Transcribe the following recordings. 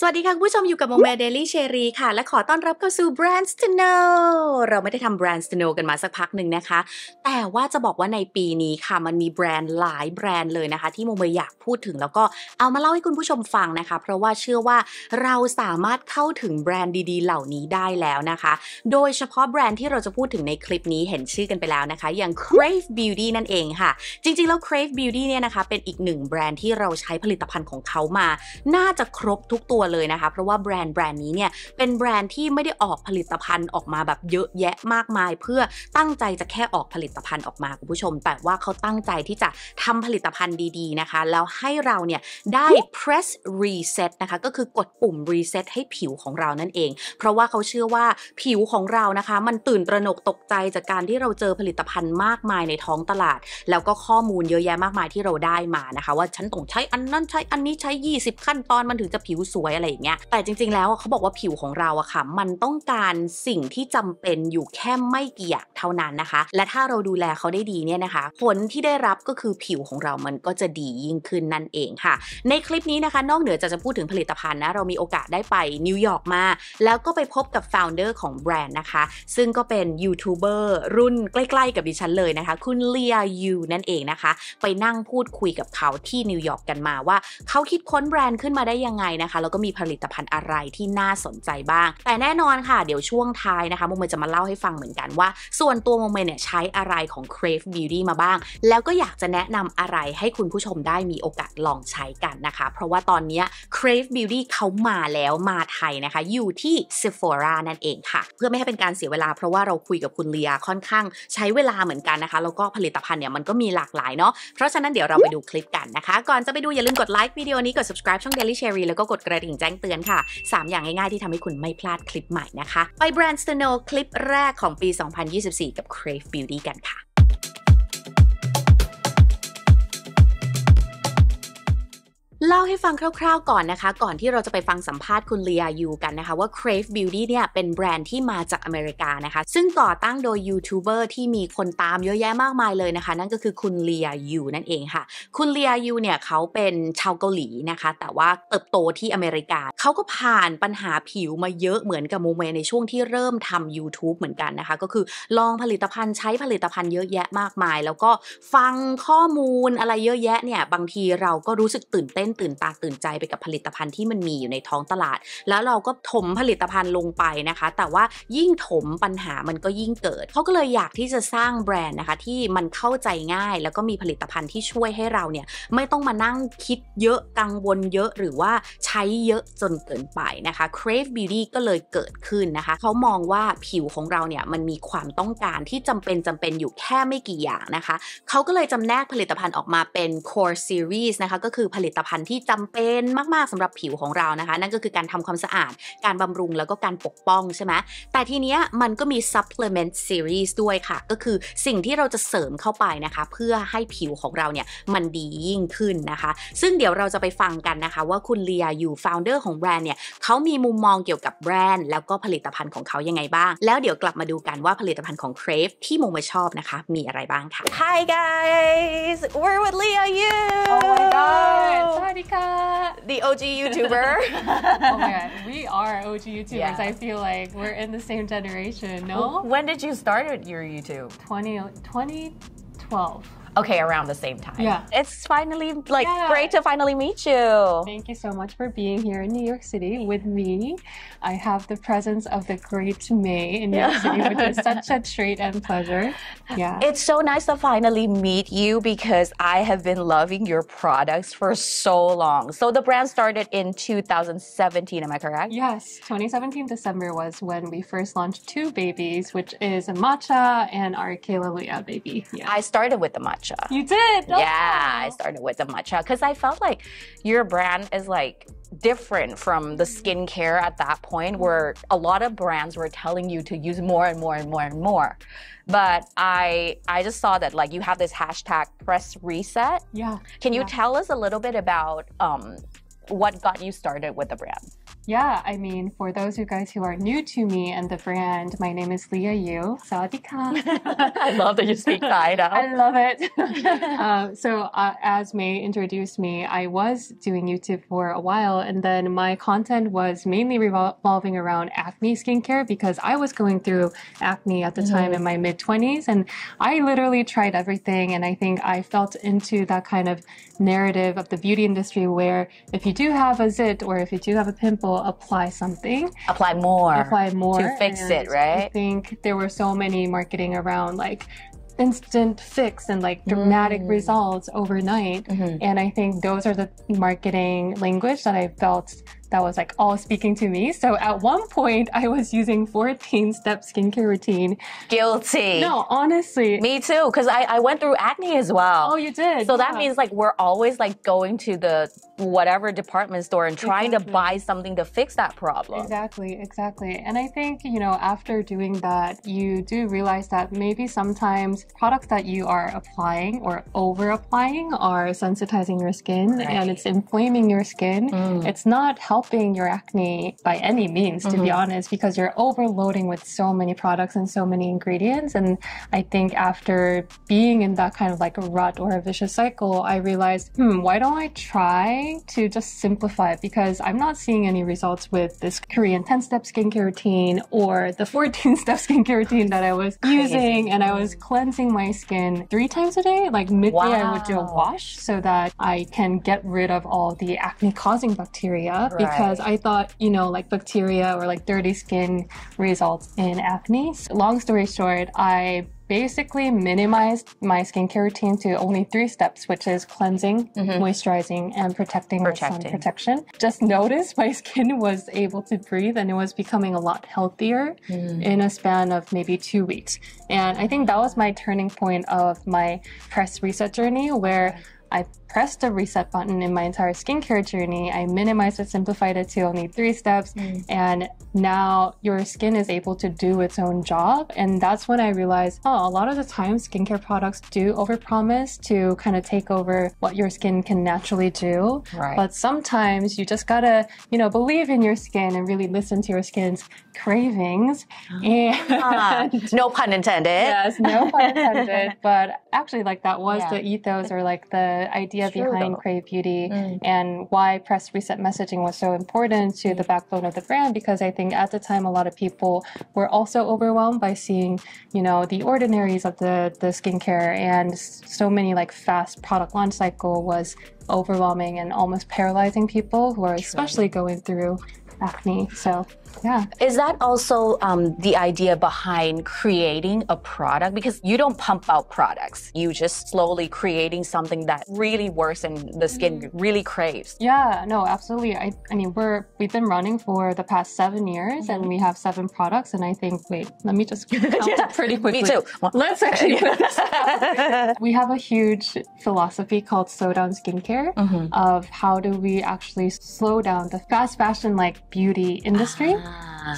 สวัสดีค่ะ คุณผู้ชมอยู่กับโมเมเดลี่เชอรีค่ะและขอต้อนรับเข้าสู่ Brands to Know เราไม่ได้ทำ Brands to Know กันมาสักพักหนึ่งนะคะ แต่ว่าจะบอกว่าในปีนี้ค่ะมันมีแบรนด์หลายแบรนด์เลยนะคะ ที่โมเมอยากพูดถึงแล้วก็เอามาเล่าให้คุณผู้ชมฟังนะคะ เพราะว่าเชื่อว่าเราสามารถเข้าถึงแบรนด์ดีๆเหล่านี้ได้แล้วนะคะ โดยเฉพาะแบรนด์ที่เราจะพูดถึงในคลิปนี้เห็นชื่อกันไปแล้วนะคะ อย่าง Crave Beauty นั่นเองค่ะ จริงๆแล้ว Crave Beauty เนี่ยนะคะเป็นอีกหนึ่งแบรนด์ที่เราใช้ผลิตภัณฑ์ของเขามา น่าจะครบทุกตัวเลยนะคะเพราะว่าแบรนด์แบรนด์นี้เนี่ยเป็นแบรนด์ที่ไม่ได้ออกผลิตภัณฑ์ออกมาแบบเยอะแยะมากมาย เพื่อตั้งใจจะแค่ออกผลิตภัณฑ์ออกมาคุณผู้ชม แต่ว่าเขาตั้งใจที่จะทำผลิตภัณฑ์ดีๆนะคะแล้วให้เราเนี่ยได้ press reset นะคะก็คือกดปุ่ม reset ให้ผิวของเรานั่นเอง เพราะว่าเขาเชื่อว่าผิวของเรานะคะ มันตื่นตระหนกตกใจจากการที่เราเจอผลิตภัณฑ์มากมายในท้องตลาดแล้วก็ข้อมูลเยอะแยะมากมายที่เราได้มานะคะว่าฉันต้องใช้อันนั้นใช้อันนี้ใช้ 20 ขั้นตอนมันถึงจะผิวสวยไรอย่างเงี้ยแต่จริงๆแล้วเขาบอกว่าผิวของเราอะค่ะมันต้องการสิ่งที่จำเป็นอยู่แค่ไม่กี่อย่างเท่านั้นนะคะ และถ้าเราดูแลเขาได้ดีเนี่ยนะคะผลที่ได้รับก็คือผิวของเรามันก็จะดียิ่งขึ้นนั่นเองค่ะ ในคลิปนี้นะคะนอกเหนือจากจะพูดถึงผลิตภัณฑ์นะเรามีโอกาสได้ไปนิวยอร์กมา แล้วก็ไปพบกับ founder ของแบรนด์นะคะซึ่งก็เป็นยูทูบเบอร์รุ่นใกล้ๆกับดิฉันเลยนะคะคุณเลียยูนั่นเองนะคะ ไปนั่งพูดคุยกับเขาที่นิวยอร์กกันมาว่าเขาคิดค้นแบรนด์ขึ้นมาได้ยังไงนะคะแล้วก็มีีผลิตภัณฑ์อะไรที่น่าสนใจบ้าง แต่แน่นอนค่ะ เดี๋ยวช่วงท้ายนะคะโมเมจะมาเล่าให้ฟังเหมือนกันว่า ส่วนตัวโมเมเนี่ยใช้อะไรของ Crave Beauty มาบ้าง แล้วก็อยากจะแนะนำอะไรให้คุณผู้ชมได้มีโอกาสลองใช้กันนะคะ เพราะว่าตอนนี้ Crave Beauty เขามาแล้วมาไทยนะคะ อยู่ที่ Sephora นั่นเองค่ะ เพื่อไม่ให้เป็นการเสียเวลา เพราะว่าเราคุยกับคุณเลียค่อนข้างใช้เวลาเหมือนกันนะคะ แล้วก็ผลิตภัณฑ์เนี่ยมันก็มีหลากหลายเนาะ เพราะฉะนั้นเดี๋ยวเราไปดูคลิปกันนะคะ ก่อนจะไปดูอย่าลืมกดไลค์วิดีโอนี้ กด subscribe ช่อง Daily Cherry แล้วก็กดกระดิดิ่งแจ้งเตือนค่ะ 3 อย่างง่ายๆที่ทำให้คุณไม่พลาดคลิปใหม่นะคะไปแบรนด์สโนว์คลิปแรกของปี 2024 กับ Crave Beauty กันค่ะเล่าให้ฟังคร่าวๆก่อนนะคะ ก่อนที่เราจะไปฟังสัมภาษณ์คุณเลียยูกันนะคะว่า Crave Beauty เนี่ยเป็นแบรนด์ที่มาจากอเมริกานะคะ ซึ่งก่อตั้งโดยยูทูบเบอร์ที่มีคนตามเยอะแยะมากมายเลยนะคะ นั่นก็คือคุณเลียยูนั่นเองค่ะ คุณเลียยูเนี่ยเขาเป็นชาวเกาหลีนะคะแต่ว่าเติบโตที่อเมริกา เขาก็ผ่านปัญหาผิวมาเยอะเหมือนกับโมเมในช่วงที่เริ่มทำ YouTube เหมือนกันนะคะ ก็คือลองผลิตภัณฑ์ใช้ผลิตภัณฑ์เยอะแยะมากมาย แล้วก็ฟังข้อมูลอะไรเยอะแยะเนี่ยบางทีเราก็รู้สึกตื่นเต้นนตื่นตา ตื่นใจไปกับผลิตภัณฑ์ที่มันมีอยู่ในท้องตลาด แล้วเราก็ถมผลิตภัณฑ์ลงไปนะคะ แต่ว่ายิ่งถมปัญหามันก็ยิ่งเกิด เขาก็เลยอยากที่จะสร้างแบรนด์นะคะที่มันเข้าใจง่ายแล้วก็มีผลิตภัณฑ์ที่ช่วยให้เราเนี่ยไม่ต้องมานั่งคิดเยอะกังวลเยอะหรือว่าใช้เยอะจนเกินไปนะคะ Crave Beauty ก็เลยเกิดขึ้นนะคะ เขามองว่าผิวของเราเนี่ยมันมีความต้องการที่จำเป็นจำเป็นอยู่แค่ไม่กี่อย่างนะคะ เขาก็เลยจำแนกผลิตภัณฑ์ออกมาเป็น core series นะคะก็คือผลิตภัณฑ์ญที่จำเป็นมากๆสำหรับผิวของเรานะคะ นั่นก็คือการทำความสะอาด การบำรุงแล้วก็การปกป้องใช่ไหมแต่ทีเนี้ยมันก็มี supplement series ด้วยค่ะ ก็คือสิ่งที่เราจะเสริมเข้าไปนะคะ เพื่อให้ผิวของเราเนี่ยมันดียิ่งขึ้นนะคะ ซึ่งเดี๋ยวเราจะไปฟังกันนะคะว่าคุณเลียอยู่ founder ของแบรนด์เนี่ยเขามีมุมมองเกี่ยวกับแบรนด์แล้วก็ผลิตภัณฑ์ของเขายังไงบ้าง แล้วเดี๋ยวกลับมาดูกันว่าผลิตภัณฑ์ของ Crave ที่โมมาชอบนะคะมีอะไรบ้างค่ะ Hi guys we're with Leah Yu o oh my god Sawadika, the OG YouTuber. oh my god, we are OG YouTubers. Yeah. I feel like we're in the same generation, no? When did you start your YouTube? 20, 2012 okay around the same time. Yeah. It's finally like yeah. great to finally meet you. Thank you so much for being here in New York City with me. I have the presence of the great May in New York City, which is such a treat and pleasure. Yeah. It's so nice to finally meet you because I have been loving your products for so long. So the brand started in 2017, am I correct? Yes, 2017 December was when we first launched two babies, which is a matcha and our Kalalua baby. Yeah. I started with the matcha matcha. You did? Oh. Yeah, I started with the matcha because I felt like your brand is like different from the skincare at that point where a lot of brands were telling you to use more and more and more and more but i i just saw that like you have this hashtag press reset yeah can you yeah. tell us a little bit about um, what got you started with the brand yeah, I mean, for those of you guys who are new to me and the brand, my name is Leah Yu. Sadika. I love that you speak Thai now. I love it. Uh, so, uh, as May introduced me, I was doing YouTube for a while, and then my content was mainly revolving around acne skincare because I was going through acne at the mm-hmm. time in mm-hmm. my mid 20s, and I literally tried everything. And I think I felt into that kind of narrative of the beauty industry where if you do have a zit or if you do have a pimple, apply something. Apply more. Apply more. To fix and it, right? I think there were so many marketing around like instant fix and like dramatic mm. results overnight. Mm-hmm. And I think those are the marketing language that I felt that was like all speaking to me. So at one point, I was using 14 step skincare routine. Guilty. No, honestly. Me too, because I, I went through acne as well. Oh, you did? So yeah. that means like we're always like going to the whatever department store and trying exactly. to buy something to fix that problem. Exactly, exactly. And I think, you know, after doing that, you do realize that maybe sometimes products that you are applying or over applying are sensitizing your skin right. and it's inflaming your skin. Mm. It's not helping your acne by any means, to mm-hmm. be honest, because you're overloading with so many products and so many ingredients. And I think after being in that kind of like rut or a vicious cycle, I realized, hmm, why don't I try? trying to just simplify it because I'm not seeing any results with this Korean 10 step skincare routine or the 14 step skincare routine that I was Crazy. using. And I was cleansing my skin three times a day. Like midday, wow. I would do a wash so that I can get rid of all the acne causing bacteria right. because I thought, you know, like bacteria or like dirty skin results in acne. So long story short, I basically minimized my skincare routine to only three steps, which is cleansing, mm-hmm. moisturizing, and protecting, protecting. sun protection. Just noticed my skin was able to breathe and it was becoming a lot healthier mm. in a span of maybe two weeks. And I think that was my turning point of my press reset journey where I pressed the reset button in my entire skincare journey. I minimized it, simplified it to only three steps. Mm. And now your skin is able to do its own job. And that's when I realized, oh, a lot of the time skincare products do overpromise to kind of take over what your skin can naturally do. Right. But sometimes you just gotta, you know, believe in your skin and really listen to your skin's cravings. Ah. And uh, no pun intended. Yes, no pun intended. but actually like that was yeah. the ethos or like the the idea sure behind though. Crave Beauty mm. and why press reset messaging was so important to the mm. backbone of the brand because I think at the time a lot of people were also overwhelmed by seeing, you know, the ordinaries of the the skincare and so many like fast product launch cycle was overwhelming and almost paralyzing people who are especially going through acne. So yeah. Is that also um, the idea behind creating a product? Because you don't pump out products, you just slowly creating something that really works and the skin mm. really craves. Yeah, no, absolutely. I, I mean, we're, we've been running for the past seven years mm-hmm. and we have seven products. And I think, wait, let me just yeah. pretty quickly. Me too. Well, Let's actually. we have a huge philosophy called slow down skincare mm-hmm. of how do we actually slow down the fast fashion like beauty industry. Ah.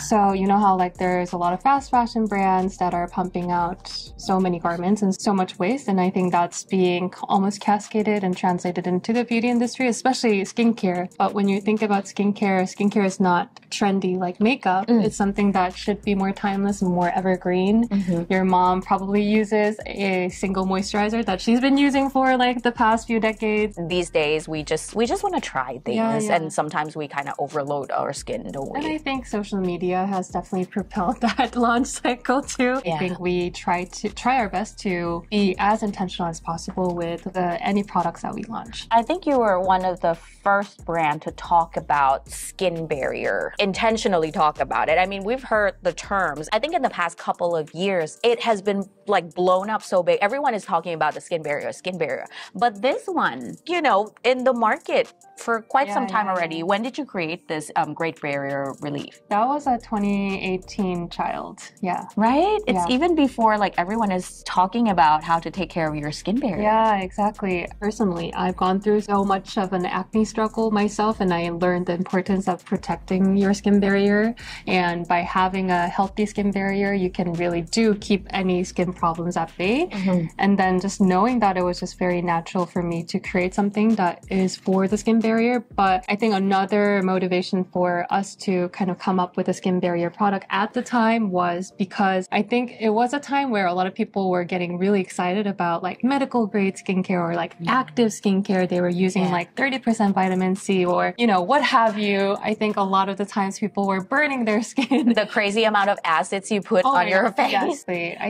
So, you know how like there's a lot of fast fashion brands that are pumping out so many garments and so much waste. And I think that's being almost cascaded and translated into the beauty industry, especially skincare. But when you think about skincare, skincare is not trendy like makeup. Mm. It's something that should be more timeless and more evergreen. Mm-hmm. Your mom probably uses a single moisturizer that she's been using for like the past few decades. These days we just we just want to try things yeah, yeah. and sometimes we kind of overload our skin, don't we? And I think social media has definitely propelled that launch cycle too. Yeah. I think we try to try our best to be as intentional as possible with any products that we launch. I think you were one of the first brand to talk about skin barrier, intentionally talk about it. I mean, we've heard the terms. I think in the past couple of years, it has been like blown up so big. Everyone is talking about the skin barrier, skin barrier. But this one, you know, in the market for quite yeah, some time yeah, already. When did you create this um, Great Barrier Relief? That was a 2018 child. Yeah. Right? It's yeah. even before like everyone is talking about how to take care of your skin barrier. Yeah, exactly. Personally, I've gone through so much of an acne struggle myself and I learned the importance of protecting your skin barrier and by having a healthy skin barrier, you can really do keep any skin problems at bay. Mm-hmm. And then just knowing that it was just very natural for me to create something that is for the skin barrier, but I think another motivation for us to kind of come up with a skin barrier product at the time was because I think it was a time where a lot of people were getting really excited about like medical grade skincare or like yeah. active skincare. They were using yeah. like 30% vitamin C or, you know, what have you. I think a lot of the times people were burning their skin. The crazy amount of acids you put oh, on your face.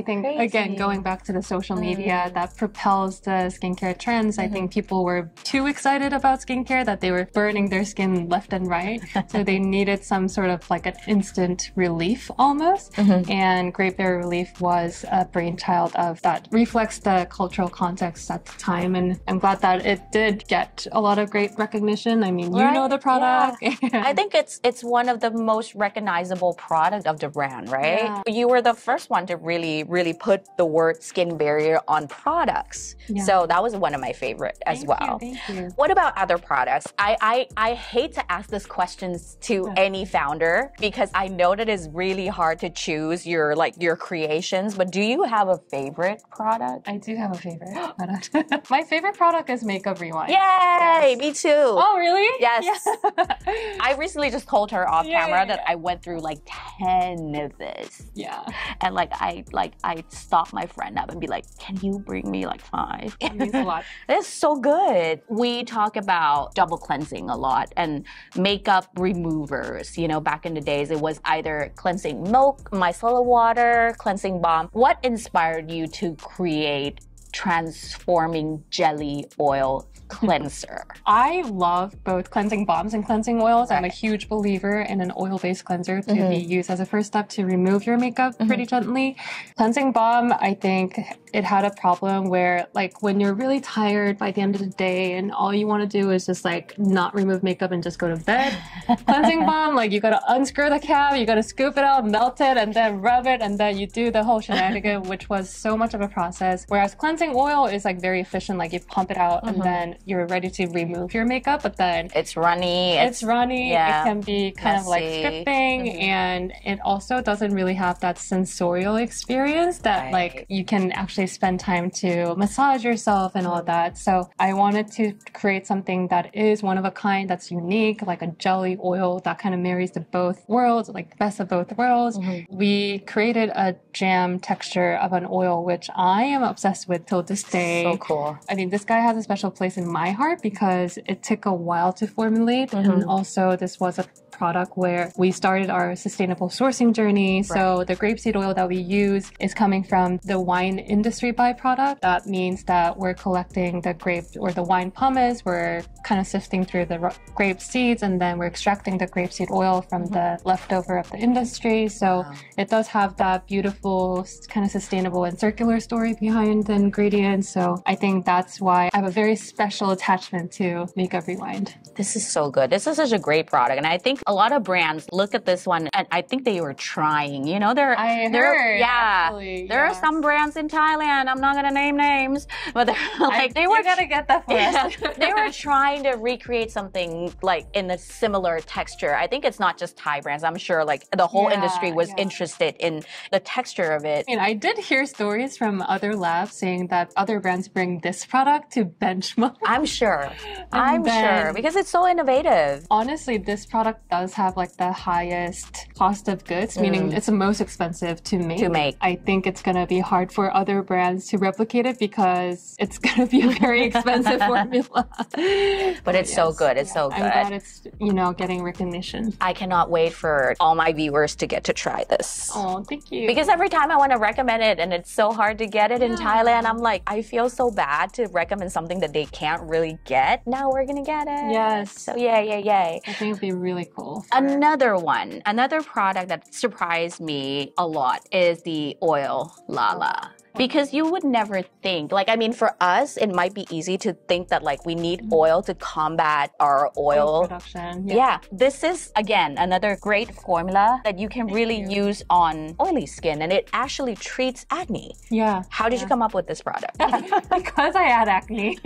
I think, crazy. again, going back to the social mm-hmm. media mm. that propels the skincare trends, mm-hmm. I think mm-hmm. people were too excited about skincare that they were burning their skin left and right. so they needed some sort of like like an instant relief almost. Mm-hmm. And Great Barrier Relief was a brainchild of that reflects the cultural context at the time. And I'm glad that it did get a lot of great recognition. I mean, you right? know the product. Yeah. I think it's it's one of the most recognizable product of the brand, right? Yeah. You were the first one to really, really put the word skin barrier on products. Yeah. So that was one of my favorite as thank well. You, thank you. What about other products? I, I I hate to ask this questions to yeah. any founder because I know that it's really hard to choose your like your creations, but do you have a favorite product? I do have a favorite product. My favorite product is Makeup Rewind. Yay, yes. me too. Oh, really? Yes. I recently just told her off camera that I went through like 10 of this. Yeah. And like I like I stopped my friend up and be like, "Can you bring me like five? It means a lot. it's so good. We talk about double cleansing a lot and makeup removers, you know, back in the the days, it was either cleansing milk, micellar water, cleansing balm. What inspired you to create transforming jelly oil cleanser. I love both cleansing balms and cleansing oils. Right. I'm a huge believer in an oil based cleanser to mm-hmm. be used as a first step to remove your makeup mm-hmm. pretty gently. Cleansing balm, I think, it had a problem where like when you're really tired by the end of the day and all you want to do is just like not remove makeup and just go to bed cleansing balm like you gotta unscrew the cap you gotta scoop it out melt it and then rub it and then you do the whole shenanigan which was so much of a process whereas cleansing oil is like very efficient like you pump it out mm-hmm. and uh-huh. then you're ready to remove your makeup but then it's runny it's, it's runny yeah, it can be kind messy. of like stripping mm-hmm. and it also doesn't really have that sensorial experience that right. like you can actually actually spend time to massage yourself and all that. So I wanted to create something that is one of a kind, that's unique, like a jelly oil that kind of marries the both worlds, like the best of both worlds. Mm-hmm. We created a jam texture of an oil, which I am obsessed with till this day. So cool. I mean, this guy has a special place in my heart because it took a while to formulate. Mm-hmm. And also, this was a product where we started our sustainable sourcing journey. Right. So the grapeseed oil that we use is coming from the wine industry byproduct. That means that we're collecting the grape or the wine pomace, we're kind of sifting through the grape seeds, and then we're extracting the grapeseed oil from mm-hmm. the leftover of the industry. So wow. it does have that beautiful, kind of sustainable and circular story behind the ingredients. So I think that's why I have a very special attachment to Makeup Rewind. This is so good. This is such a great product. And I think a lot of brands look at this one and I think they were trying. You know, there, I there, heard, yeah, actually, there yes. are some brands in Thailand. I'm not gonna name names, but they're like I, they were gonna get that yeah, they were trying to recreate something like in a similar texture. I think it's not just Thai brands. I'm sure like the whole yeah, industry was yeah. interested in the texture of it. I mean, I did hear stories from other labs saying that other brands bring this product to benchmark. I'm sure. I'm sure because it's so innovative. Honestly, this product does does have like the highest cost of goods, mm. meaning it's the most expensive to make. To make. I think it's going to be hard for other brands to replicate it because it's going to be a very expensive formula. But it's yes. so good. It's yeah. so good. I'm glad it's, you know, getting recognition. I cannot wait for all my viewers to get to try this. Oh, thank you. Because every time I want to recommend it and it's so hard to get it yeah. in Thailand, I'm like, I feel so bad to recommend something that they can't really get. Now we're going to get it. Yes. So yay, yay, yay. I think it'd be really cool. Another one, another product that surprised me a lot is the oil Lala because you would never think like i mean for us it might be easy to think that like we need mm-hmm. oil to combat our oil, oil production yeah. yeah. this is again another great formula that you can Thank really you. use on oily skin and it actually treats acne yeah how did yeah. you come up with this product because i had acne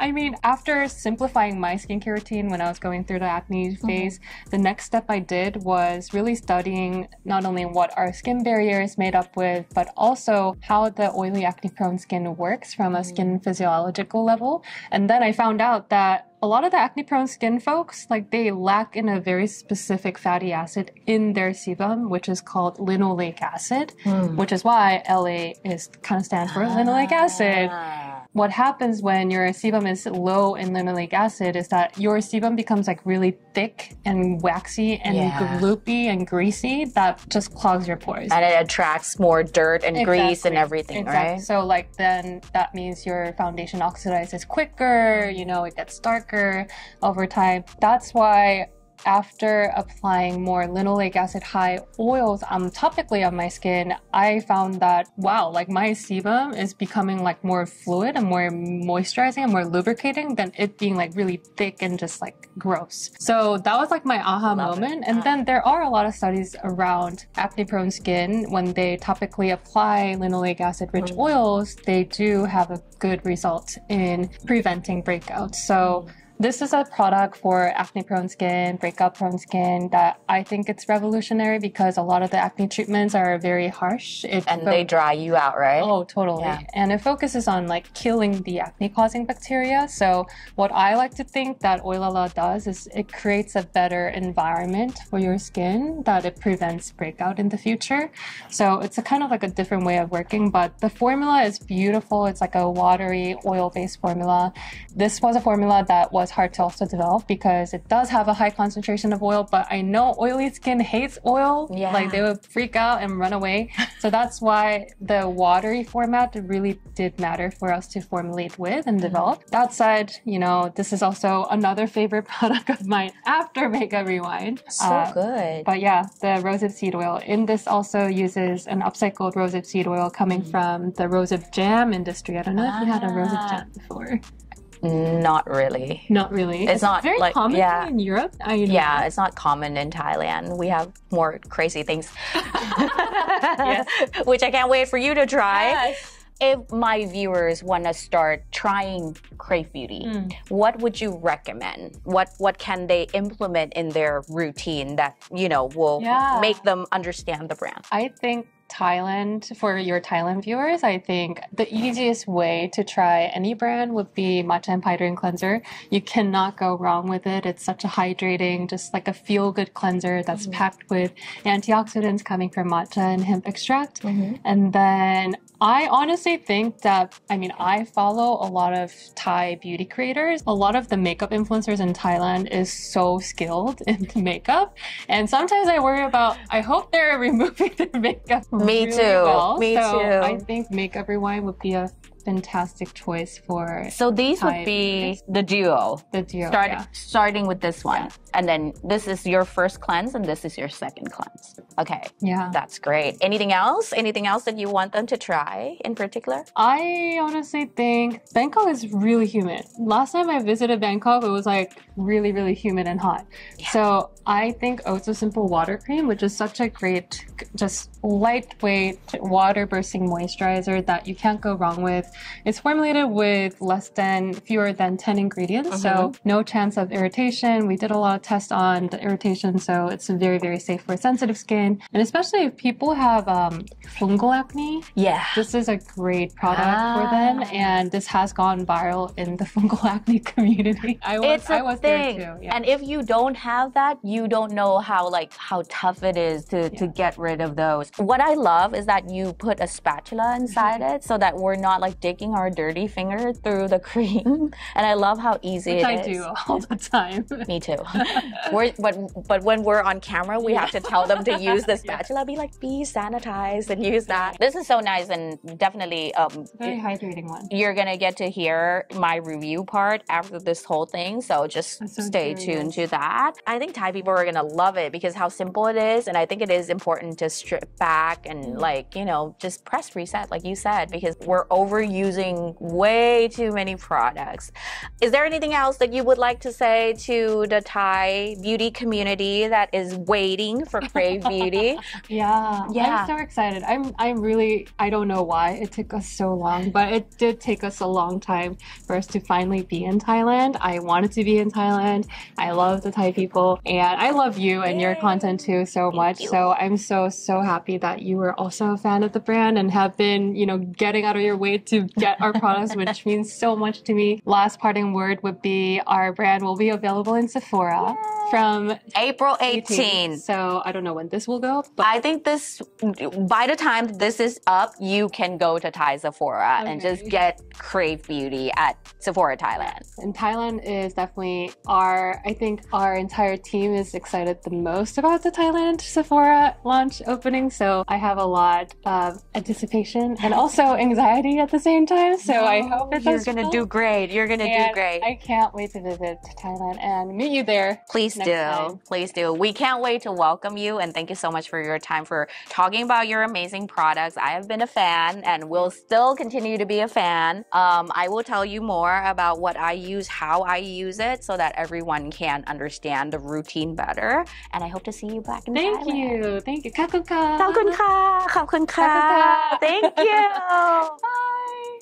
i mean after simplifying my skincare routine when i was going through the acne mm-hmm. phase mm-hmm. the next step i did was really studying not only what our skin barrier is made up with but also how the oily acne prone skin works from a skin mm. physiological level. And then I found out that a lot of the acne prone skin folks, like they lack in a very specific fatty acid in their sebum, which is called linoleic acid, mm. which is why LA is kind of stands for ah. linoleic acid. Ah what happens when your sebum is low in linoleic acid is that your sebum becomes like really thick and waxy and yeah. gloopy and greasy that just clogs your pores. And it attracts more dirt and exactly. grease and everything, exactly. right? So like then that means your foundation oxidizes quicker, you know, it gets darker over time. That's why after applying more linoleic acid high oils um, topically on my skin, I found that wow, like my sebum is becoming like more fluid and more moisturizing and more lubricating than it being like really thick and just like gross. So that was like my aha Love moment. It. And then there are a lot of studies around acne prone skin when they topically apply linoleic acid rich mm. oils, they do have a good result in preventing breakouts. So mm this is a product for acne prone skin, breakout prone skin that I think it's revolutionary because a lot of the acne treatments are very harsh. It and they dry you out, right? Oh, totally. Yeah. And it focuses on like killing the acne causing bacteria. So what I like to think that Oilala does is it creates a better environment for your skin that it prevents breakout in the future. So it's a kind of like a different way of working, but the formula is beautiful. It's like a watery oil-based formula. This was a formula that was it's hard to also develop because it does have a high concentration of oil. But I know oily skin hates oil. Yeah. Like they would freak out and run away. so that's why the watery format really did matter for us to formulate with and mm-hmm. develop. Mm. That said, you know, this is also another favorite product of mine after Mega Rewind. So uh, good. But yeah, the rosehip seed oil. In this also uses an upcycled rosehip seed oil coming mm. from the rosehip jam industry. I don't know ah. if you had a rosehip ah. jam before. Not really. Not really. It's, it's not very like, common yeah, in Europe. I know. yeah, it's not common in Thailand. We have more crazy things, which I can't wait for you to try. Yes. If my viewers want to start trying Crave Beauty, mm. what would you recommend? What what can they implement in their routine that you know will yeah. make them understand the brand? I think Thailand, for your Thailand viewers, I think the easiest way to try any brand would be matcha and Hydrating cleanser. You cannot go wrong with it. It's such a hydrating, just like a feel good cleanser that's mm-hmm. packed with antioxidants coming from matcha and hemp extract. Mm-hmm. And then I honestly think that, I mean, I follow a lot of Thai beauty creators. A lot of the makeup influencers in Thailand is so skilled in makeup. And sometimes I worry about, I hope they're removing their makeup. Me really too. Well. Me so too. I think Makeup Rewind would be a fantastic choice for. So these Thai would be the duo. The duo. Start, yeah. Starting with this one. Yeah. And then this is your first cleanse and this is your second cleanse. Okay. Yeah. That's great. Anything else? Anything else that you want them to try in particular? I honestly think Bangkok is really humid. Last time I visited Bangkok, it was like really, really humid and hot. Yeah. So I think Ozo Simple Water Cream, which is such a great, just lightweight, water bursting moisturizer that you can't go wrong with. It's formulated with less than, fewer than 10 ingredients. Mm -hmm. So mm-hmm. no chance of irritation. We did a lot of test on the irritation, so it's very, very safe for sensitive skin. And especially if people have um, fungal acne, yeah, this is a great product ah. for them. Ah. And this has gone viral in the fungal acne community. I was, it's a I was thing. there too. Yeah. And if you don't have that, you don't know how like how tough it is to, yeah. to get rid of those. What I love is that you put a spatula inside mm-hmm. it so that we're not like digging our dirty finger through the cream. And I love how easy Which it I is. do all the time. Me too. we're, but, but when we're on camera, we have to tell them to use the spatula. Yeah. Be like, be sanitized and use that. This is so nice and definitely um, very hydrating one. You're gonna get to hear my review part after this whole thing, so just so stay curious. tuned to that. I think Thai people are gonna love it because how simple it is, and I think it is important to strip back and mm-hmm. like you know just press reset, like you said, because we're overusing way too many products. Is there anything else that you would like to say to the Thai? beauty community that is waiting for Crave Beauty. yeah. Yeah. I'm so excited. I'm I'm really I don't know why it took us so long, but it did take us a long time for us to finally be in Thailand. I wanted to be in Thailand. I love the Thai people and I love you and Yay. your content too so Thank much. You. So I'm so so happy that you were also a fan of the brand and have been, you know, getting out of your way to get our products, which means so much to me. Last parting word would be our brand will be available in Sephora from April 18. So I don't know when this will go. But I think this, by the time this is up, you can go to Thai Sephora okay. and just get Crave Beauty at Sephora Thailand. And Thailand is definitely our, I think our entire team is excited the most about the Thailand Sephora launch opening. So I have a lot of anticipation and also anxiety at the same time. So no, I hope you're going to do great. You're going to do great. I can't wait to visit Thailand and meet you there. Please do. Time. Please do. We can't wait to welcome you and thank you so much for your time for talking about your amazing products. I have been a fan and will still continue to be a fan. Um, I will tell you more about what I use, how I use it, so that everyone can understand the routine better. And I hope to see you back in Thank Thailand. you. Thank you. Thank you. Thank you. Thank you.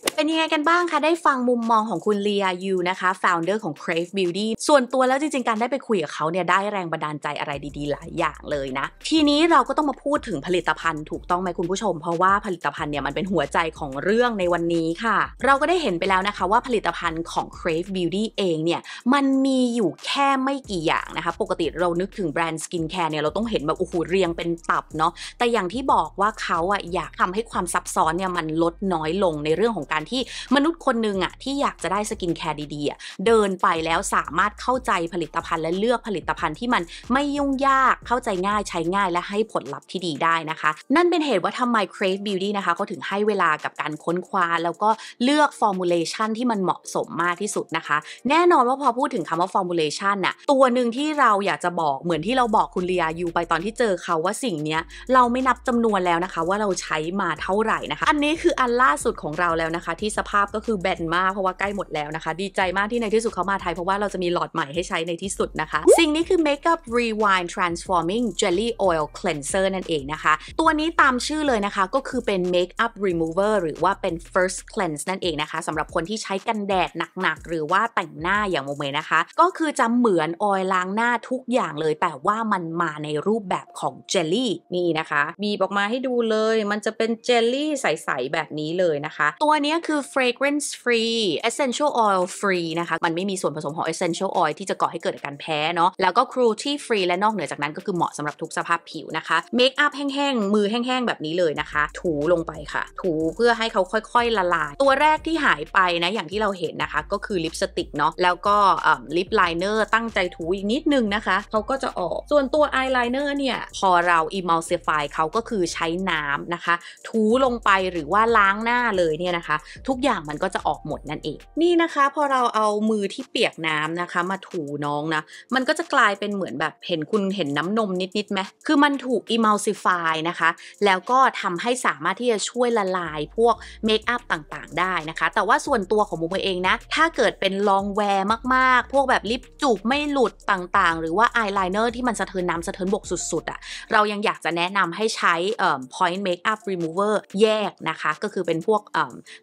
เป็นยังไงกันบ้างคะ ได้ฟังมุมมองของคุณเลียยูนะคะ founder ของ Crave Beauty ส่วนตัวแล้วจริงๆ การได้ไปคุยกับเขาเนี่ยได้แรงบันดาลใจอะไรดี ๆ หลายอย่างเลยนะ ทีนี้เราก็ต้องมาพูดถึงผลิตภัณฑ์ถูกต้องไหมคุณผู้ชม เพราะว่าผลิตภัณฑ์เนี่ยมันเป็นหัวใจของเรื่องในวันนี้ค่ะ เราก็ได้เห็นไปแล้วนะคะว่าผลิตภัณฑ์ของ Crave Beauty เองเนี่ยมันมีอยู่แค่ไม่กี่อย่างนะคะปกติเรานึกถึงแบรนด์สกินแคร์เนี่ยเราต้องเห็นแบบโอ้โหเรียงเป็นตับเนาะแต่อย่างที่บอกว่าเขาอะอยากทำให้ความซับซ้อนเนี่ยมันลดน้อยลงในเรื่องของการที่มนุษย์คนหนึ่งอะที่อยากจะได้สกินแคร์ดีๆเดินไปแล้วสามารถเข้าใจผลิตภัณฑ์และเลือกผลิตภัณฑ์ที่มันไม่ยุ่งยากเข้าใจง่ายใช้ง่ายและให้ผลลัพธ์ที่ดีได้นะคะ นั่นเป็นเหตุว่าทำไม Crave Beauty นะคะเขาถึงให้เวลากับการค้นคว้าแล้วก็เลือกฟอร์มูลเลชันที่มันเหมาะสมมากที่สุดนะคะ แน่นอนว่าพอพูดถึงคำว่าฟอร์มูลเลชัน่ะตัวหนึ่งที่เราอยากจะบอกเหมือนที่เราบอกคุณเลียยูไปตอนที่เจอเขาว่าสิ่งนี้เราไม่นับจำนวนแล้วนะคะว่าเราใช้มาเท่าไหร่นะคะ อันนี้คืออันล่าสุดของเราแล้วนะคะคะที่สภาพก็คือแบนมากเพราะว่าใกล้หมดแล้วนะคะ ดีใจมากที่ในที่สุดเขามาไทยเพราะว่าเราจะมีหลอดใหม่ให้ใช้ในที่สุดนะคะ สิ่งนี้คือ Makeup Rewind Transforming Jelly Oil Cleanser นั่นเองนะคะ ตัวนี้ตามชื่อเลยนะคะก็คือเป็น Makeup Remover หรือว่าเป็น First Cleanse นั่นเองนะคะสำหรับคนที่ใช้กันแดดหนักๆหรือว่าแต่งหน้าอย่างโมเมนะคะ ก็คือจะเหมือนออยล้างหน้าทุกอย่างเลย แต่ว่ามันมาในรูปแบบของเจลลี่นี่นะคะบีบออกมาให้ดูเลย มันจะเป็นเจลลี่ใสๆแบบนี้เลยนะคะตัวนี้นี้คือ fragrance free essential oil free นะคะ มันไม่มีส่วนผสมของ essential oil ที่จะก่อให้เกิดอาการแพ้เนาะ แล้วก็ cruelty free และนอกเหนือจากนั้นก็คือเหมาะสำหรับทุกสภาพผิวนะคะ make up แห้งๆ มือแห้งๆ แบบนี้เลยนะคะ ถูลงไปค่ะ ถูเพื่อให้เขาค่อยๆ ละลาย ตัวแรกที่หายไปนะ อย่างที่เราเห็นนะคะ ก็คือลิปสติกเนาะ แล้วก็ลิปไลเนอร์ ตั้งใจถูอีกนิดนึงนะคะเขาก็จะออก ส่วนตัวอายไลเนอร์เนี่ย พอเรา emulsify เขาก็คือใช้น้ำนะคะ ถูลงไปหรือว่าล้างหน้าเลยเนี่ยนะคะทุกอย่างมันก็จะออกหมดนั่นเอง นี่นะคะ พอเราเอามือที่เปียกน้ำนะคะ มาถูน้องนะ มันก็จะกลายเป็นเหมือนแบบเห็นคุณเห็นน้ำนมนิดๆไหมคือมันถูกอิมัลซิฟายนะคะ แล้วก็ทำให้สามารถที่จะช่วยละลายพวกเมคอัพต่างๆได้นะคะ แต่ว่าส่วนตัวของมุมเองนะ ถ้าเกิดเป็นลองแวร์มากๆ พวกแบบลิปจูบไม่หลุดต่างๆ หรือว่าอายไลเนอร์ที่มันสะเทินน้ำสะเทินบกสุดๆอะ่ะเรายังอยากจะแนะนำให้ใช้ point makeup remover แยกนะคะ ก็คือเป็นพวก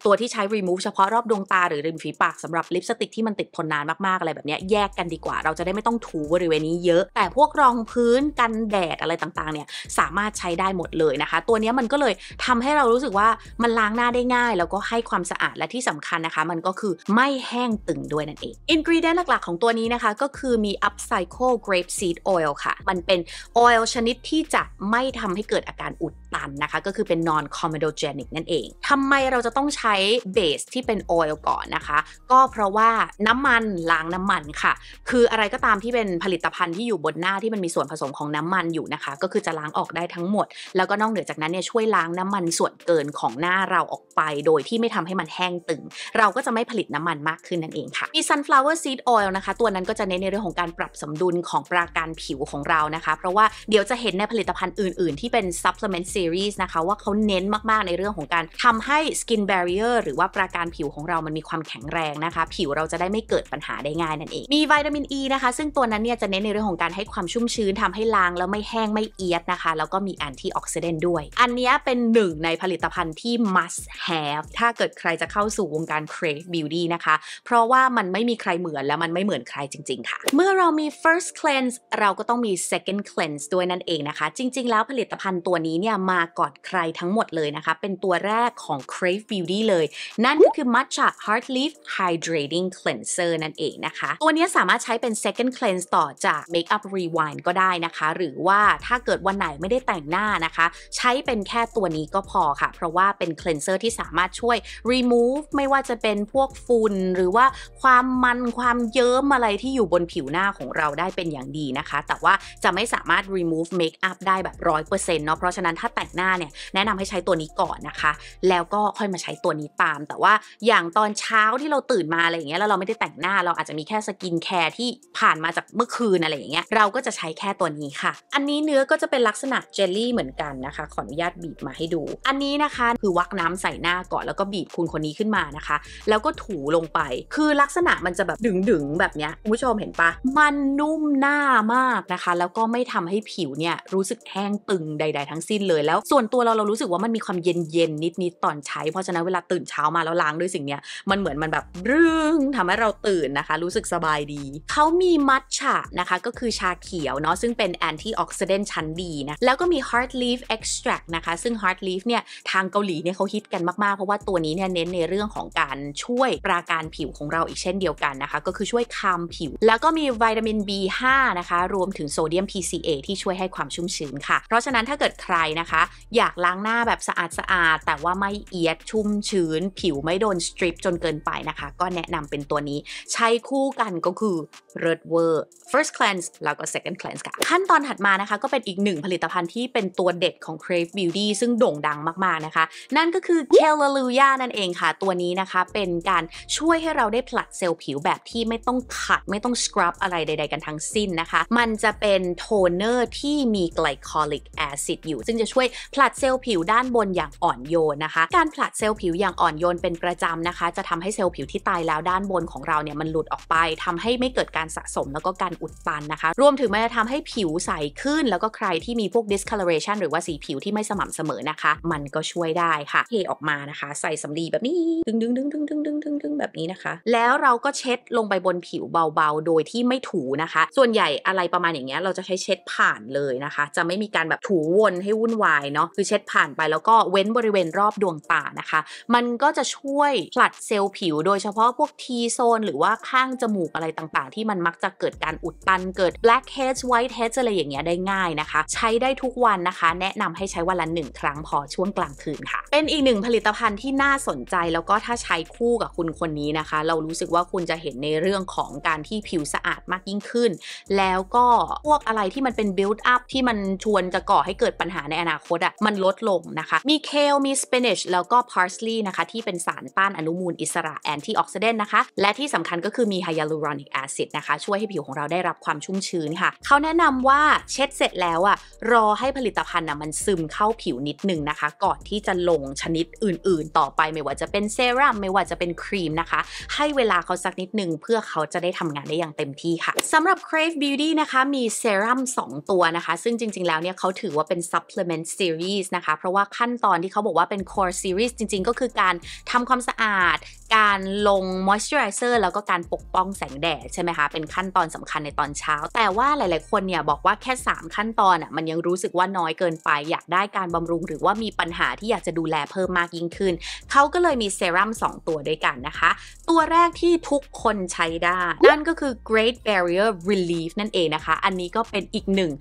ตัวที่ใช้ remove เฉพาะรอบดวงตาหรือริมฝีปากสำหรับลิปสติกที่มันติดทนนานมากๆอะไรแบบนี้แยกกันดีกว่า เราจะได้ไม่ต้องถูบริเวณนี้เยอะ แต่พวกรองพื้นกันแดด อะไรต่างๆ เนี่ย สามารถใช้ได้หมดเลยนะคะ ตัวนี้มันก็เลยทำให้เรารู้สึกว่ามันล้างหน้าได้ง่าย แล้วก็ให้ความสะอาดและที่สำคัญนะคะ มันก็คือไม่แห้งตึงด้วยนั่นเองอินกรีเดนต์หลักๆของตัวนี้นะคะก็คือมี upcycle grape seed oil ค่ะมันเป็นออยล์ชนิดที่จะไม่ทำให้เกิดอาการอุดตันนะคะ ก็คือเป็น non comedogenic นั่นเอง ทำไมเราจะต้องใช้ช้เบสที่เป็นโออิลก่อนนะคะก็เพราะว่าน้ำมันล้างน้ำมันค่ะ คืออะไรก็ตามที่เป็นผลิตภัณฑ์ที่อยู่บนหน้าที่มันมีส่วนผสมของน้ำมันอยู่นะคะ ก็คือจะล้างออกได้ทั้งหมด แล้วก็นอกเหนือจากนั้นเนี่ยช่วยล้างน้ำมันส่วนเกินของหน้าเราออกไป โดยที่ไม่ทำให้มันแห้งตึง เราก็จะไม่ผลิตน้ำมันมากขึ้นนั่นเองค่ะ มี sunflower seed oil นะคะตัวนั้นก็จะเน้นในเรื่องของการปรับสมดุลของปราการผิวของเรานะคะ เพราะว่าเดี๋ยวจะเห็นในผลิตภัณฑ์อื่น ๆ ที่เป็น supplement series นะคะว่าเขาเน้นมาก ๆ ในเรื่องของการทำให้ skin barrier ยอร์หรือว่าประการผิวของเรามันมีความแข็งแรงนะคะ ผิวเราจะได้ไม่เกิดปัญหาได้ง่ายนั่นเอง มีวิตามินอ e ีนะคะ ซึ่งตัวนั้นเนี่ยจะเน้นในเรื่องของการให้ความชุ่มชื้นทำให้ล้างแล้วไม่แห้งไม่เอียดนะคะ แล้วก็มีแอนตี้ออกซิเดนต์ด้วย อันนี้เป็นหนึ่งในผลิตภัณฑ์ที่ must have ถ้าเกิดใครจะเข้าสู่วงการ crave beauty นะคะ เพราะว่ามันไม่มีใครเหมือนและมันไม่เหมือนใครจริงๆค่ะเมื่อเรามี first cleanse เราก็ต้องมี second cleanse ด้วยนั่นเองนะคะจริง ๆแล้วผลิตภัณฑ์ตัวนี้เนี่ยมาก่อนใครทั้งหมดเลยนะคะ เป็นตัวแรกของ crave beauty เลเลยนั่นก็คือ matcha heart leaf hydrating cleanser นั่นเองนะคะ ตัวนี้สามารถใช้เป็น second cleanse ต่อจาก make up rewind ก็ได้นะคะ หรือว่าถ้าเกิดวันไหนไม่ได้แต่งหน้านะคะ ใช้เป็นแค่ตัวนี้ก็พอค่ะ เพราะว่าเป็น cleanser ที่สามารถช่วย remove ไม่ว่าจะเป็นพวกฝุ่น หรือว่าความมันความเยิ้มอะไรที่อยู่บนผิวหน้าของเราได้เป็นอย่างดีนะคะ แต่ว่าจะไม่สามารถ remove make up ได้แบบ 100%เนาะเพราะฉะนั้นถ้าแต่งหน้าเนี่ยแนะนำให้ใช้ตัวนี้ก่อนนะคะ แล้วก็ค่อยมาใช้ตัวนี้ตามแต่ว่าอย่างตอนเช้าที่เราตื่นมาอะไรอย่างเงี้ยแล้วเราไม่ได้แต่งหน้า เราอาจจะมีแค่สกินแคร์ที่ผ่านมาจากเมื่อคืนอะไรอย่างเงี้ยเราก็จะใช้แค่ตัวนี้ค่ะ อันนี้เนื้อก็จะเป็นลักษณะเจลลี่เหมือนกันนะคะขออนุญาตบีบมาให้ดู อันนี้นะคะคือวักน้ำใส่หน้าก่อนแล้วก็บีบคุณคนนี้ขึ้นมานะคะ แล้วก็ถูลงไปคือลักษณะมันจะแบบดึงๆ แบบเนี้ยคุณผู้ชมเห็นปะมันนุ่มหน้ามากนะคะ แล้วก็ไม่ทำให้ผิวเนี่ยรู้สึกแห้งตึงใด ๆ ทั้งสิ้นเลย แล้ว ส่วนตัวเราเรารู้สึกว่ามันมีความเย็นๆนิดๆตอนใช้เพราะฉะนั้นเวลาตื่นเช้ามาแล้วล้างด้วยสิ่งนี้มันเหมือนมันแบบรึงงทำให้เราตื่นนะคะ รู้สึกสบายดี เขามีมัทฉะนะคะ ก็คือชาเขียวเนาะซึ่งเป็นแอนตี้ออกซิเดนต์ชั้นดีนะ แล้วก็มี heart leaf extract นะคะ ซึ่ง heart leaf เนี่ย ทางเกาหลีเนี่ยเขาฮิตกันมาก ๆ เพราะว่าตัวนี้เนี่ยเน้นในเรื่องของการช่วยปราการผิวของเราอีกเช่นเดียวกันนะคะ ก็คือช่วยคามผิว แล้วก็มีวิตามิน B5 นะคะรวมถึงโซเดียม PCA ที่ช่วยให้ความชุ่มชื้นค่ะเพราะฉะนั้นถ้าเกิดใครนะคะ อยากล้างหน้าแบบสะอาดๆแต่ว่าไม่เอียดชุ่มชื้นื้นผิวไม่โดนสตริปจนเกินไปนะคะ ก็แนะนำเป็นตัวนี้ ใช้คู่กันก็คือเลิศเวอร์ first cleanse แล้วก็ second cleanse ค่ะ ขั้นตอนถัดมานะคะก็เป็นอีกหนึ่งผลิตภัณฑ์ที่เป็นตัวเด็ดของ Crave Beauty ซึ่งโด่งดังมาก ๆ นะคะ นั่นก็คือ k a l l u j a นั่นเองค่ะ ตัวนี้นะคะเป็นการช่วยให้เราได้ผลัดเซลล์ผิวแบบที่ไม่ต้องขัดไม่ต้อง scrub อะไรใดๆ กันทั้งสิ้นนะคะ มันจะเป็นโทนเนอร์ที่มีไกลคอลิกแอซิดอยู่ ซึ่งจะช่วยผลัดเซลล์ผิวด้านบนอย่างอ่อนโยนนะคะ การผลัดเซลล์ผิวอย่างอ่อนโยนเป็นประจำนะคะ จะทำให้เซลล์ผิวที่ตายแล้วด้านบนของเราเนี่ยมันหลุดออกไปทำให้ไม่เกิดการการสะสมแล้วก็การอุดตันนะคะ รวมถึงมันจะทำให้ผิวใสขึ้นแล้วก็ใครที่มีพวก discoloration หรือว่าสีผิวที่ไม่สม่ำเสมอนะคะ มันก็ช่วยได้ค่ะเทออกมานะคะใส่สำลีแบบนี้ดึงดึงดึงดึงดึงดึงดึงดึงแบบนี้นะคะ แล้วเราก็เช็ดลงไปบนผิวเบาๆ โดยที่ไม่ถูนะคะ ส่วนใหญ่อะไรประมาณอย่างเงี้ยเราจะใช้เช็ดผ่านเลยนะคะ จะไม่มีการแบบถูวนให้วุ่นวายเนาะคือเช็ดผ่านไปแล้วก็เว้นบริเวณรอบดวงตานะคะ มันก็จะช่วยผลัดเซลล์ผิว โดยเฉพาะพวกทีโซนหรือว่าข้างจมูกอะไรต่างๆ ที่มันมักจะเกิดการอุดตันเกิด b l a c k h e a d whiteheads อะไรอย่างเงี้ยได้ง่ายนะคะ ใช้ได้ทุกวันนะคะ แนะนำให้ใช้วันละหนึ่งครั้งพอช่วงกลางคืนค่ะ เป็นอีกหนึ่งผลิตภัณฑ์ที่น่าสนใจแล้วก็ถ้าใช้คู่กับคุณคนนี้นะคะ เรารู้สึกว่าคุณจะเห็นในเรื่องของการที่ผิวสะอาดมากยิ่งขึ้น แล้วก็พวกอะไรที่มันเป็น build up ที่มันชวนจะก่อให้เกิดปัญหาในอนาคตอะ่ะมันลดลงนะคะมีเคลมี spinach แล้วก็ parsley นะคะที่เป็นสารต้านอนุมูลอิสระแอนตี้ออกซิเดนต์นะคะ และที่สำคัญก็คือมีไฮยาลูรอนิกแอซิดนะคะะคะช่วยให้ผิวของเราได้รับความชุ่มชื้นค่ะ เขาแนะนำว่าเช็ดเสร็จแล้วอ่ะรอให้ผลิตภัณฑ์นะมันซึมเข้าผิวนิดนึงนะคะ ก่อนที่จะลงชนิดอื่นๆต่อไปไม่ว่าจะเป็นเซรั่มไม่ว่าจะเป็นครีมนะคะ ให้เวลาเขาสักนิดนึงเพื่อเขาจะได้ทำงานได้อย่างเต็มที่ค่ะ สำหรับ Crave Beauty นะคะ มีเซรั่ม2 ตัวนะคะ ซึ่งจริงๆ แล้วเนี่ยเขาถือว่าเป็น supplement series นะคะเพราะว่าขั้นตอนที่เขาบอกว่าเป็น core series จริงๆ ก็คือการทำความสะอาดการลงมอยส์เจอไรเซอร์แล้วก็การปกป้องแสงแดดใช่ไหมคะ เป็นขั้นตอนสำคัญในตอนเช้า แต่ว่าหลายๆคนเนี่ยบอกว่าแค่ 3 ขั้นตอนอ่ะมันยังรู้สึกว่าน้อยเกินไป อยากได้การบำรุงหรือว่ามีปัญหาที่อยากจะดูแลเพิ่มมากยิ่งขึ้นเขาก็เลยมีเซรั่ม2ตัวด้วยกันนะคะ ตัวแรกที่ทุกคนใช้ได้ นั่นก็คือ Great Barrier Relief นั่นเองนะคะ อันนี้ก็เป็นอีกหนึ่ง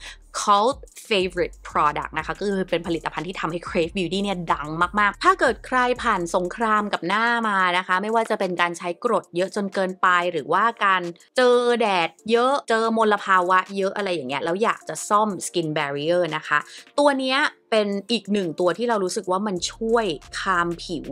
cult favorite product นะคะก็คือเป็นผลิตภัณฑ์ที่ทำให้ Crave Beauty เนี่ยดังมากๆ ถ้าเกิดใครผ่านสงครามกับหน้ามานะคะ ไม่ว่าจะเป็นการใช้กรดเยอะจนเกินไป หรือว่าการเจอแดดเยอะเจอมลภาวะเยอะอะไรอย่างเงี้ยแล้วอยากจะซ่อม skin barrier นะคะ ตัวเนี้ยเป็นอีกหนึ่งตัวที่เรารู้สึกว่ามันช่วยคามผิว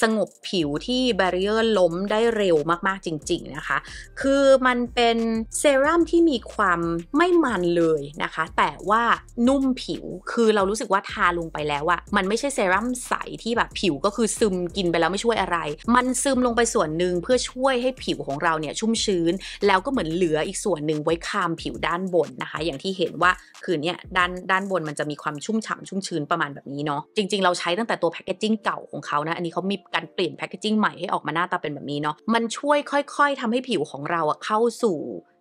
สงบผิวที่แบรเออร์ล้มได้เร็วมาก ๆจริงๆนะคะ คือมันเป็นเซรั่มที่มีความไม่มันเลยนะคะ แต่ว่านุ่มผิว คือเรารู้สึกว่าทาลงไปแล้วอะมันไม่ใช่เซรั่มใสที่แบบผิวก็คือซึมกินไปแล้วไม่ช่วยอะไร มันซึมลงไปส่วนหนึ่งเพื่อช่วยให้ผิวของเราเนี่ยชุ่มชื้น แล้วก็เหมือนเหลืออีกส่วนหนึ่งไว้คามผิวด้านบนนะคะ อย่างที่เห็นว่าคือเนี่ยด้านด้านบนมันจะมีความชุ่มฉ่ำชุ่มชื้นประมาณแบบนี้เนาะจริงๆเราใช้ตั้งแต่ตัวแพคเกจจิ้งเก่าของเขานะอันนี้เขามีการเปลี่ยนแพคเกจจิ้งใหม่ให้ออกมาหน้าตาเป็นแบบนี้เนาะมันช่วยค่อย ๆ ทำให้ผิวของเราอะเข้าสู่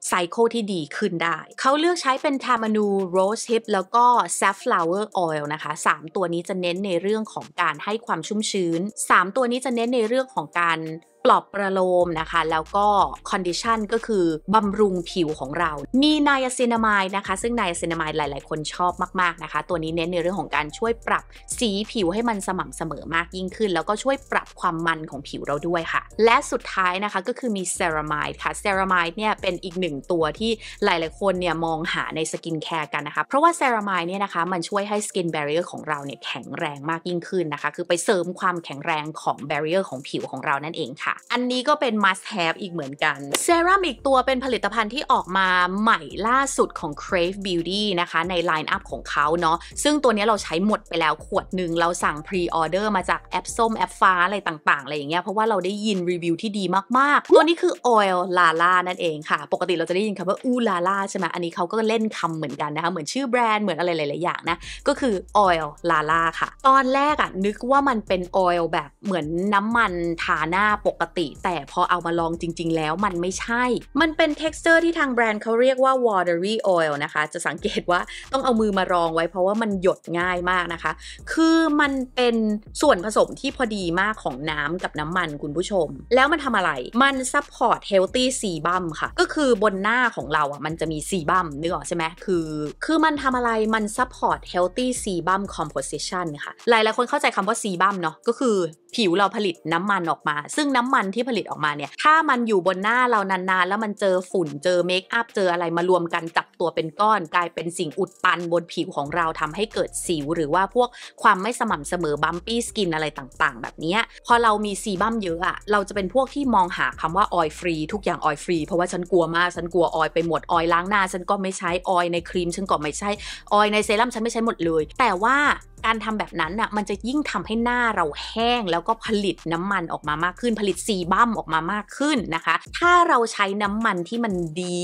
ไซเคิลที่ดีขึ้นได้ เขาเลือกใช้เป็นทามานูโรสฮิปแล้วก็ s วเวอร์ออยล์นะคะ 3 ตัวนี้จะเน้นในเรื่องของการให้ความชุ่มชื้น 3 ตัวนี้จะเน้นในเรื่องของการปลอบประโลมนะคะแล้วก็คอนดิชันก็คือบำรุงผิวของเรา มีนนยาซินามายนะคะซึ่งนายาซินามายหลายๆ คนชอบมากๆนะคะ ตัวนี้เน้นในเรื่องของการช่วยปรับสีผิวให้มันสม่ำเสมอมากยิ่งขึ้น แล้วก็ช่วยปรับความมันของผิวเราด้วยค่ะ และสุดท้ายนะคะก็คือมีเซรามายค่ะเซรามายเนี่ยเป็นอีกหนึ่งตัวที่หลายๆ คนเนี่ยมองหาในสกินแคร์กันนะคะเพราะว่าเซรามายเนี่ยนะคะมันช่วยให้สกินแบเรียร์ของเราเนี่ยแข็งแรงมากยิ่งขึ้นนะคะ คือไปเสริมความแข็งแรงของแบเรียร์ของผิวของเรานั่นเองค่ะค่ะอันนี้ก็เป็น must have อีกเหมือนกันเซรั่มอีกตัวเป็นผลิตภัณฑ์ที่ออกมาใหม่ล่าสุดของ Crave Beauty นะคะใน Line Up ของเขาเนาะซึ่งตัวนี้เราใช้หมดไปแล้วขวดหนึ่งเราสั่งพรีออเดอร์มาจากแอปส้มแอปฟ้าอะไรต่างๆอะไรอย่างเงี้ยเพราะว่าเราได้ยินรีวิวที่ดีมากๆ ตัวนี้คือ Oil Lala นั่นเองค่ะ ปกติเราจะได้ยินคำว่าอูลาลาใช่ไหมอันนี้เขาก็เล่นคำเหมือนกันนะคะเหมือนชื่อแบรนด์เหมือนอะไรหลายๆอย่างนะก็คือ Oil Lala ค่ะตอนแรกอะนึกว่ามันเป็น Oil แบบเหมือนน้ำมันทาหน้าปกกติแต่พอเอามาลองจริง ๆ แล้วมันไม่ใช่ มันเป็น t e x t u r e ที่ทางแบรนด์เขาเรียกว่า watery oil นะคะ จะสังเกตว่าต้องเอามือมารองไว้เพราะว่ามันหยดง่ายมากนะคะ คือมันเป็นส่วนผสมที่พอดีมากของน้ำกับน้ำมันคุณผู้ชม แล้วมันทำอะไร มันซัพพอร์ต healthy ซีบัมค่ะ ก็คือบนหน้าของเราอ่ะมันจะมีซีบัมนึกออกใช่ไหม คือ คือมันทำอะไร มันซัพพอร์ต healthy sebum composition ค่ะ หลายหลายคนเข้าใจคำว่าซีบัมเนาะก็คือผิวเราผลิตน้ำมันออกมา ซึ่งน้ำมันที่ผลิตออกมาเนี่ย ถ้ามันอยู่บนหน้าเรานานๆ แล้วมันเจอฝุ่นเจอเมคอัพเจออะไรมารวมกันจับตัวเป็นก้อน กลายเป็นสิ่งอุดตันบนผิวของเราทำให้เกิดสิวหรือว่าพวกความไม่สม่ำเสมอบัมปี้สกินอะไรต่างๆ แบบนี้พอเรามีซีบัมเยอะอะเราจะเป็นพวกที่มองหาคำว่าออยฟรีทุกอย่างออยฟรีเพราะว่าฉันกลัวมากฉันกลัวออยไปหมดออยล้างหน้า ฉันก็ไม่ใช้ออยในครีมฉันก็ไม่ใช้ออยในเซรั่มฉันไม่ใช้หมดเลย แต่ว่าการทำแบบนั้นน่ะมันจะยิ่งทำให้หน้าเราแห้งแล้วก็ผลิตน้ำมันออกมามากขึ้นผลิตซีบัมออกมามากขึ้นนะคะ ถ้าเราใช้น้ำมันที่มันดี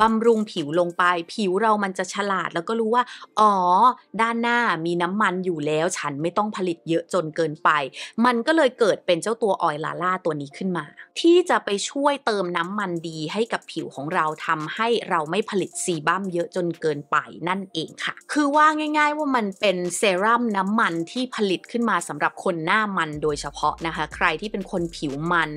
บำรุงผิวลงไป ผิวเรามันจะฉลาดแล้วก็รู้ว่าอ๋อด้านหน้ามีน้ำมันอยู่แล้วฉันไม่ต้องผลิตเยอะจนเกินไป มันก็เลยเกิดเป็นเจ้าตัวออยล่าล่าตัวนี้ขึ้นมา ที่จะไปช่วยเติมน้ำมันดีให้กับผิวของเราทำให้เราไม่ผลิตซีบัมเยอะจนเกินไปนั่นเองค่ะ คือว่าง่ายๆว่ามันเป็นเซรั่่มน้ำมันที่ผลิตขึ้นมาสำหรับคนหน้ามันโดยเฉพาะนะคะใครที่เป็นคนผิวมัน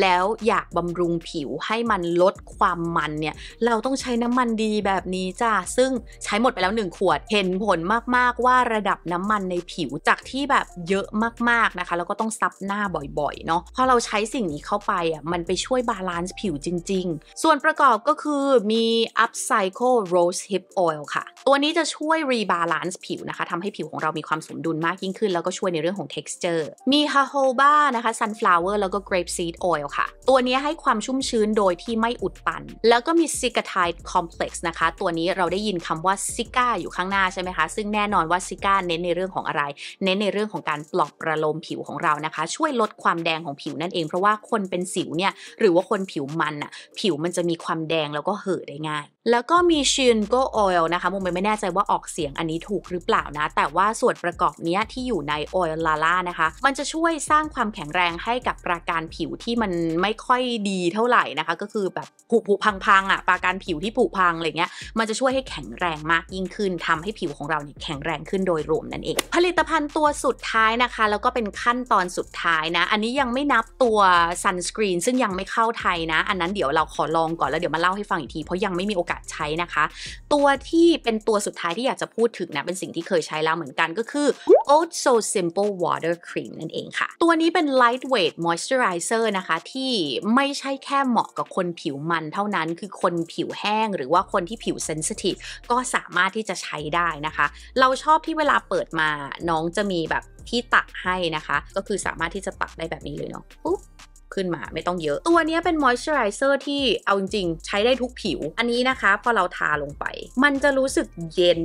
แล้วอยากบำรุงผิวให้มันลดความมันเนี่ยเราต้องใช้น้ำมันดีแบบนี้จ้าซึ่งใช้หมดไปแล้ว 1 ขวดเห็นผลมากๆว่าระดับน้ำมันในผิวจากที่แบบเยอะมากๆนะคะแล้วก็ต้องซับหน้าบ่อยๆเนาะพอเราใช้สิ่งนี้เข้าไปอ่ะมันไปช่วยบาลานซ์ผิวจริง ๆ ส่วนประกอบก็คือมี Upcycle Rose Hip Oil ค่ะ ตัวนี้จะช่วยรีบาลานซ์ผิวนะคะทำให้ผิวของเรามีีความสมดุลมากยิ่งขึ้นแล้วก็ช่วยในเรื่องของ texture มีฮาโฮบ้านะคะ sunflower แล้วก็ grape seed oil ค่ะ ตัวนี้ให้ความชุ่มชื้นโดยที่ไม่อุดตัน แล้วก็มี s i c a t i d e complex นะคะ ตัวนี้เราได้ยินคำว่า s i c a อยู่ข้างหน้าใช่ไหมคะ ซึ่งแน่นอนว่า s i c a เน้นในเรื่องของอะไร เน้นในเรื่องของการปลอบประโลมผิวของเรานะคะ ช่วยลดความแดงของผิวนั่นเอง เพราะว่าคนเป็นสิวเนี่ยหรือว่าคนผิวมันอะผิวมันจะมีความแดงแล้วก็เห่อได้ง่ายแล้วก็มีชินโกออยล์นะคะมุมไม่แน่ใจว่าออกเสียงอันนี้ถูกหรือเปล่านะ แต่ว่าส่วนประกอบเนี้ยที่อยู่ในออยล์ลาล่านะคะมันจะช่วยสร้างความแข็งแรงให้กับประการผิวที่มันไม่ค่อยดีเท่าไหร่นะคะก็คือแบบผุผุพังพังอ่ะประการผิวที่ผุพังอะไรเงี้ยมันจะช่วยให้แข็งแรงมากยิ่งขึ้นทำให้ผิวของเราเนี่ยแข็งแรงขึ้นโดยรวมนั่นเอง ผลิตภัณฑ์ตัวสุดท้ายนะคะ แล้วก็เป็นขั้นตอนสุดท้ายนะ อันนี้ยังไม่นับตัวซันสกรีนซึ่งยังไม่เข้าไทยนะ อันนั้นเดี๋ยวเราขอลองก่อนแล้วเดี๋ยวมาเล่าให้ฟังอีกทีเพราะยังไม่มีโอกาสใช้นะคะ ตัวที่เป็นตัวสุดท้ายที่อยากจะพูดถึงนะเป็นสิ่งที่เคยใช้แล้วเหมือนกันก็คือ Oat So Simple Water Cream นั่นเองค่ะ ตัวนี้เป็น lightweight moisturizer นะคะที่ไม่ใช่แค่เหมาะกับคนผิวมันเท่านั้นคือคนผิวแห้งหรือว่าคนที่ผิว sensitive ก็สามารถที่จะใช้ได้นะคะ เราชอบที่เวลาเปิดมาน้องจะมีแบบที่ตักให้นะคะ ก็คือสามารถที่จะตักได้แบบนี้เลยเนาะปุ๊บขึ้นมาไม่ต้องเยอะ ตัวนี้เป็นมอยส์เจอไรเซอร์ที่เอาจริงๆใช้ได้ทุกผิวอันนี้นะคะพอเราทาลงไป มันจะรู้สึกเย็น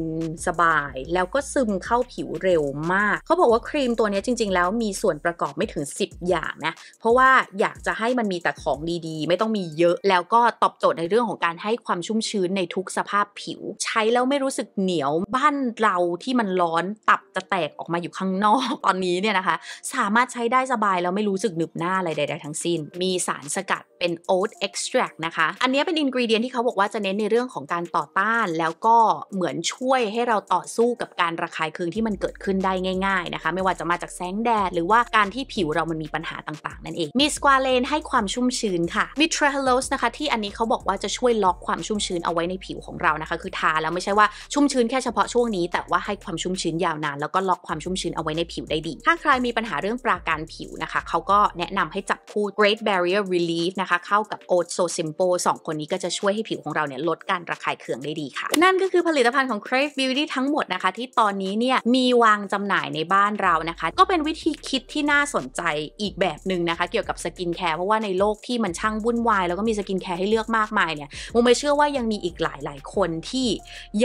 สบายแล้วก็ซึมเข้าผิวเร็วมาก เขาบอกว่าครีมตัวนี้จริงๆแล้วมีส่วนประกอบไม่ถึง 10 อย่างนะ เพราะว่าอยากจะให้มันมีแต่ของดีๆ ไม่ต้องมีเยอะ แล้วก็ตอบโจทย์ในเรื่องของการให้ความชุ่มชื้นในทุกสภาพผิว ใช้แล้วไม่รู้สึกเหนียวบ้านเราที่มันร้อนตับจะแตกออกมาอยู่ข้างนอกตอนนี้เนี่ยนะคะ สามารถใช้ได้สบายแล้วไม่รู้สึกหนึบหน้าอะไรใดๆทั้งซินมีสารสกัดเป็นโอ๊ตเอ็กซ์ตรักนะคะ อันนี้เป็นอินกรีเดียนที่เขาบอกว่าจะเน้นในเรื่องของการต่อต้าน แล้วก็เหมือนช่วยให้เราต่อสู้กับการระคายเคืองที่มันเกิดขึ้นได้ง่ายๆนะคะ ไม่ว่าจะมาจากแสงแดด หรือว่าการที่ผิวเรามันมีปัญหาต่างๆ นั่นเอง มีสควาเลนให้ความชุ่มชื้นค่ะ มีทรฮโลสนะคะที่อันนี้เขาบอกว่าจะช่วยล็อกความชุ่มชื้นเอาไว้ในผิวของเรานะคะคือทาแล้วไม่ใช่ว่าชุ่มชื้นแค่เฉพาะช่วงนี้ แต่ว่าให้ความชุ่มชื้นยาวนานแล้วก็ล็อกความชุ่มชื้นเอาไว้ในผิวได้ดี ถ้าใครมีปัญหาเรื่องปราการผิวนะคะ เขาก็แนะนำให้จับคู่ Great Barrier Relief นะคะเข้ากับ o t s o Simple 2คนนี้ก็จะช่วยให้ผิวของเราเนี่ยลดการระคายเคืองได้ดีค่ะ นั่นก็คือผลิตภัณฑ์ของ Crave Beauty ทั้งหมดนะคะ ที่ตอนนี้เนี่ยมีวางจำหน่ายในบ้านเรานะคะ ก็เป็นวิธีคิดที่น่าสนใจอีกแบบหนึ่งนะคะ เกี่ยวกับสกินแคร์เพราะว่าในโลกที่มันช่างวุ่นวาย แล้วก็มีสกินแคร์ให้เลือกมากมายเนี่ยมุมไม่เชื่อว่ายังมีอีกหลายหลายคนที่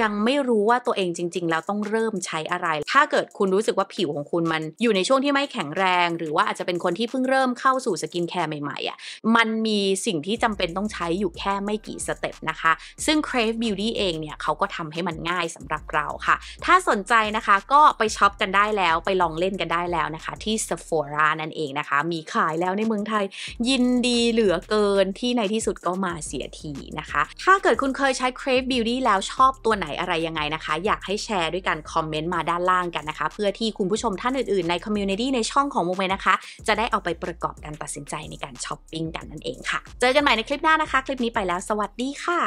ยังไม่รู้ว่าตัวเองจริงๆแล้วต้องเริ่มใช้อะไร ถ้าเกิดคุณรู้สึกว่าผิวของคุณมันอยู่ในช่วงที่ไม่แข็งแรง หรือว่าอาจจะเป็นคนที่เพิ่งเริ่มเข้าสู่สกินแคร์ใหม่ๆอะ่ะ มันมีสิ่งที่จำเป็นต้องใช้อยู่แค่ไม่กี่สเต็ปนะคะ ซึ่ง Crave Beauty เองเนี่ยเขาก็ทำให้มันง่ายสำหรับเราค่ะ ถ้าสนใจนะคะก็ไปช็อปกันได้แล้ว ไปลองเล่นกันได้แล้วนะคะ ที่ Sephora นั่นเองนะคะ มีขายแล้วในเมืองไทย ยินดีเหลือเกินที่ในที่สุดก็มาเสียทีนะคะ ถ้าเกิดคุณเคยใช้ Crave Beauty แล้วชอบตัวไหนอะไรยังไงนะคะ อยากให้แชร์ด้วยกันคอมเมนต์มาด้านล่างกันนะคะ เพื่อที่คุณผู้ชมท่านอื่นๆ ในคอมมูนิตี้ในช่องของโมเมนะคะ จะได้เอาไปประกอบการตัดสินใจในการช้อปปิ้งกันนั่นเองค่ะ เจอกันใหม่ในคลิปหน้านะคะ คลิปนี้ไปแล้วสวัสดีค่ะ